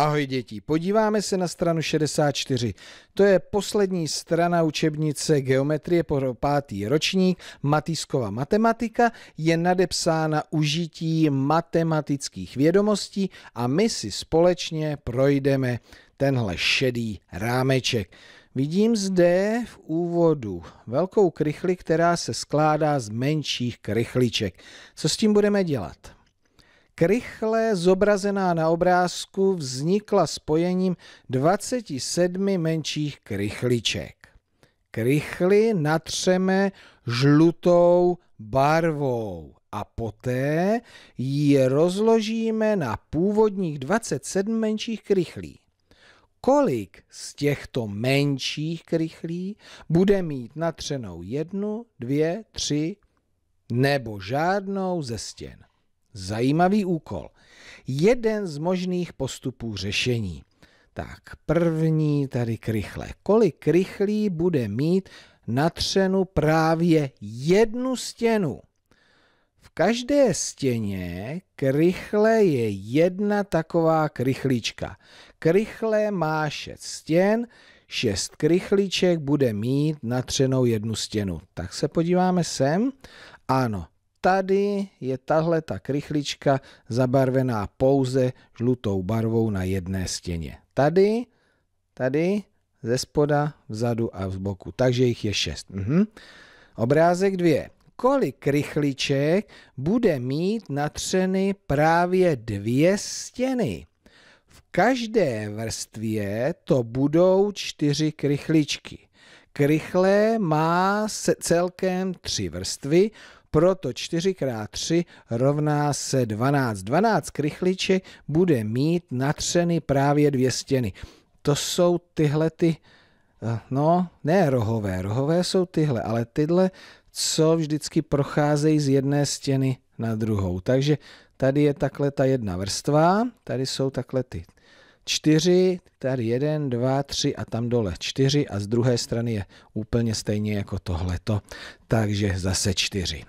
Ahoj děti, podíváme se na stranu 64. To je poslední strana učebnice geometrie pro pátý ročník Matiskova matematika, je nadepsána užití matematických vědomostí a my si společně projdeme tenhle šedý rámeček. Vidím zde v úvodu velkou krychli, která se skládá z menších krychliček. Co s tím budeme dělat? krychle zobrazená na obrázku vznikla spojením 27 menších krychliček. Krychly natřeme žlutou barvou a poté ji rozložíme na původních 27 menších krychlí. Kolik z těchto menších krychlí bude mít natřenou jednu, dvě, tři nebo žádnou ze stěn? zajímavý úkol. Jeden z možných postupů řešení. Tak první tady krychle. Kolik rychlí bude mít natřenu právě jednu stěnu? V každé stěně krychle je jedna taková krychlička. Krychle má šest stěn, šest krychliček bude mít natřenou jednu stěnu. Tak se podíváme sem. Ano, tady je tahle ta krychlička zabarvená pouze žlutou barvou na jedné stěně. Tady, tady, ze spoda, vzadu a boku. Takže jich je šest. Mhm. Obrázek dvě. Kolik krychliček bude mít natřeny právě dvě stěny? V každé vrstvě to budou čtyři krychličky. Krychlé má celkem tři vrstvy, proto 4x3 rovná se 12. 12 krychliče bude mít natřeny právě dvě stěny. To jsou tyhle ty, eh, no ne rohové, rohové jsou tyhle, ale tyhle, co vždycky procházejí z jedné stěny na druhou. Takže tady je takhle ta jedna vrstva, tady jsou takhle ty čtyři, tady jeden, dva, tři a tam dole čtyři a z druhé strany je úplně stejně jako tohleto, takže zase čtyři.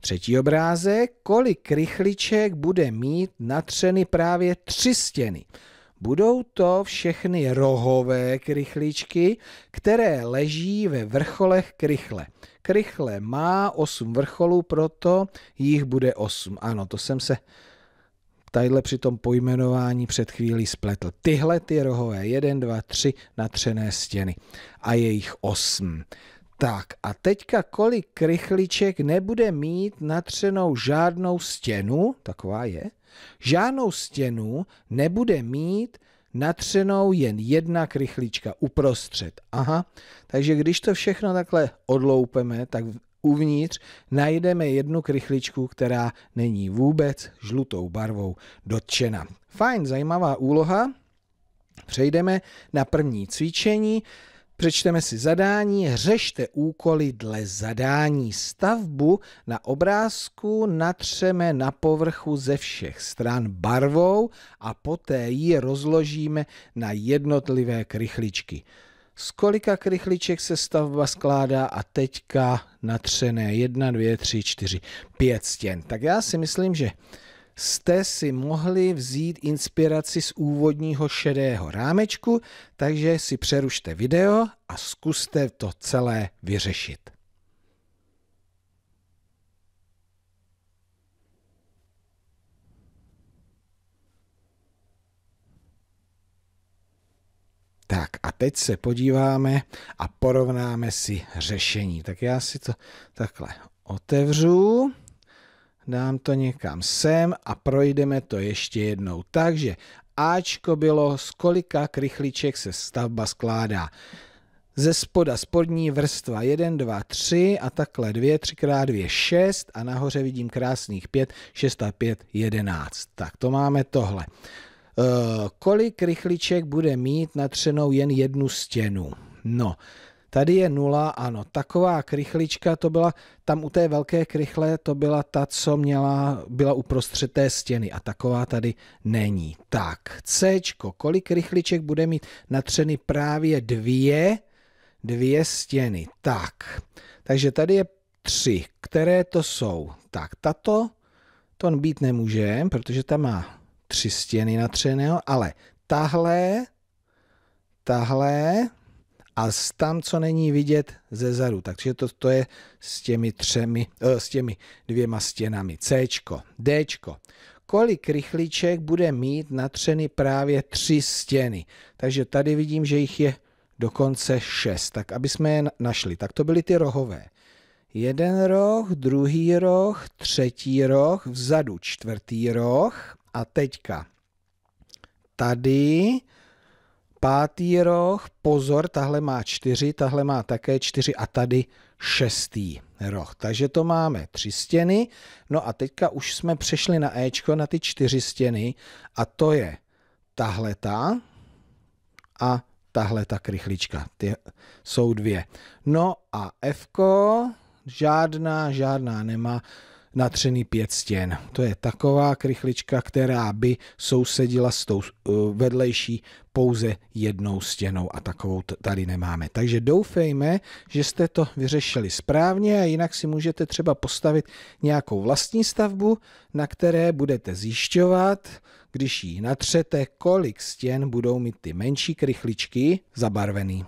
Třetí obrázek, kolik rychliček bude mít natřeny právě tři stěny. Budou to všechny rohové krychličky, které leží ve vrcholech krychle. Krychle má 8 vrcholů, proto jich bude 8. Ano, to jsem se tadyhle při tom pojmenování před chvílí spletl. Tyhle ty rohové, jeden, dva, tři natřené stěny a jejich osm. Tak a teďka kolik krychliček nebude mít natřenou žádnou stěnu, taková je, žádnou stěnu nebude mít natřenou jen jedna krychlička uprostřed. Aha, takže když to všechno takhle odloupeme, tak Uvnitř najdeme jednu krychličku, která není vůbec žlutou barvou dotčena. Fajn, zajímavá úloha. Přejdeme na první cvičení. Přečteme si zadání, řešte úkoly dle zadání. Stavbu na obrázku natřeme na povrchu ze všech stran barvou a poté ji rozložíme na jednotlivé krychličky z kolika krychliček se stavba skládá a teďka natřené jedna dvě, tři čtyři pět stěn. Tak já si myslím, že jste si mohli vzít inspiraci z úvodního šedého rámečku, takže si přerušte video a zkuste to celé vyřešit. Tak a teď se podíváme a porovnáme si řešení. Tak já si to takhle otevřu, dám to někam sem a projdeme to ještě jednou. Takže Ačko bylo, z kolika krychliček se stavba skládá. Ze spoda spodní vrstva 1, 2, 3 a takhle 2, 3 x 2, 6 a nahoře vidím krásných 5, 6 a 5, 11. Tak to máme tohle. Eh, kolik rychliček bude mít natřenou jen jednu stěnu? No, tady je nula, ano, taková krychlička, to byla, tam u té velké krychle, to byla ta, co měla, byla uprostřed té stěny a taková tady není. Tak, C, kolik rychliček bude mít natřeny právě dvě, dvě stěny. Tak, takže tady je tři, které to jsou. Tak, tato to být nemůže, protože ta má tři stěny natřené, ale tahle, tahle a tam, co není vidět ze zadu. Takže to, to je s těmi, třemi, eh, s těmi dvěma stěnami. C, D. Kolik rychlíček bude mít natřeny právě tři stěny? Takže tady vidím, že jich je dokonce šest. Tak aby jsme je našli. Tak to byly ty rohové jeden roh, druhý roh, třetí roh, vzadu čtvrtý roh a teďka tady pátý roh, pozor, tahle má čtyři, tahle má také čtyři a tady šestý roh. Takže to máme tři stěny. No a teďka už jsme přešli na Ečko, na ty čtyři stěny a to je tahle ta a tahle ta krychlička. Ty jsou dvě. No a F žádná, žádná nemá natřený pět stěn. To je taková krychlička, která by sousedila s tou eh, vedlejší pouze jednou stěnou a takovou tady nemáme. Takže doufejme, že jste to vyřešili správně a jinak si můžete třeba postavit nějakou vlastní stavbu, na které budete zjišťovat, když ji natřete, kolik stěn budou mít ty menší krychličky zabarvený.